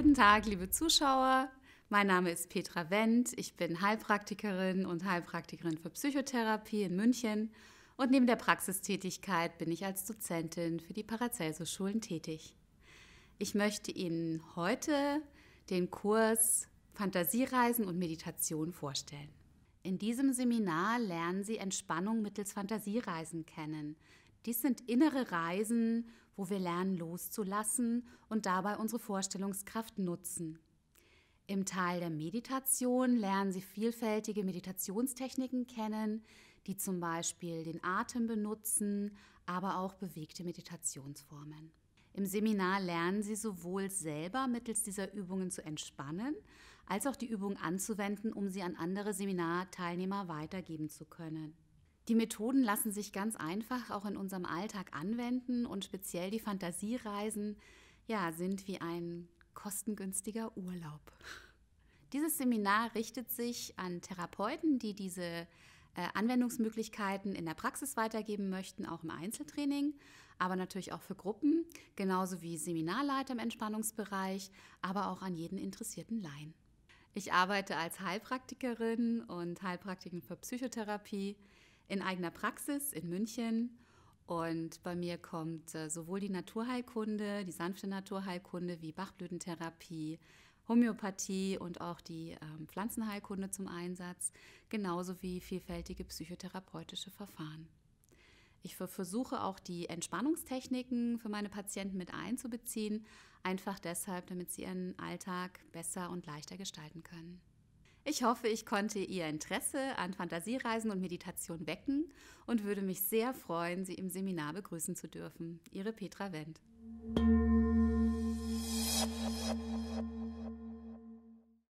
Guten Tag, liebe Zuschauer. Mein Name ist Petra Wendt. Ich bin Heilpraktikerin und Heilpraktikerin für Psychotherapie in München. Und neben der Praxistätigkeit bin ich als Dozentin für die Paracelsus-Schulen tätig. Ich möchte Ihnen heute den Kurs Fantasiereisen und Meditation vorstellen. In diesem Seminar lernen Sie Entspannung mittels Fantasiereisen kennen, dies sind innere Reisen, wo wir lernen loszulassen und dabei unsere Vorstellungskraft nutzen. Im Teil der Meditation lernen Sie vielfältige Meditationstechniken kennen, die zum Beispiel den Atem benutzen, aber auch bewegte Meditationsformen. Im Seminar lernen Sie sowohl selber mittels dieser Übungen zu entspannen, als auch die Übungen anzuwenden, um sie an andere Seminarteilnehmer weitergeben zu können. Die Methoden lassen sich ganz einfach auch in unserem Alltag anwenden und speziell die Fantasiereisen ja, sind wie ein kostengünstiger Urlaub. Dieses Seminar richtet sich an Therapeuten, die diese äh, Anwendungsmöglichkeiten in der Praxis weitergeben möchten, auch im Einzeltraining, aber natürlich auch für Gruppen, genauso wie Seminarleiter im Entspannungsbereich, aber auch an jeden interessierten Laien. Ich arbeite als Heilpraktikerin und Heilpraktikerin für Psychotherapie in eigener Praxis in München. Und bei mir kommt äh, sowohl die Naturheilkunde, die sanfte Naturheilkunde wie Bachblütentherapie, Homöopathie und auch die äh, Pflanzenheilkunde zum Einsatz, genauso wie vielfältige psychotherapeutische Verfahren. Ich versuche auch die Entspannungstechniken für meine Patienten mit einzubeziehen, einfach deshalb, damit sie ihren Alltag besser und leichter gestalten können. Ich hoffe, ich konnte Ihr Interesse an Fantasiereisen und Meditation wecken und würde mich sehr freuen, Sie im Seminar begrüßen zu dürfen. Ihre Petra Wendt.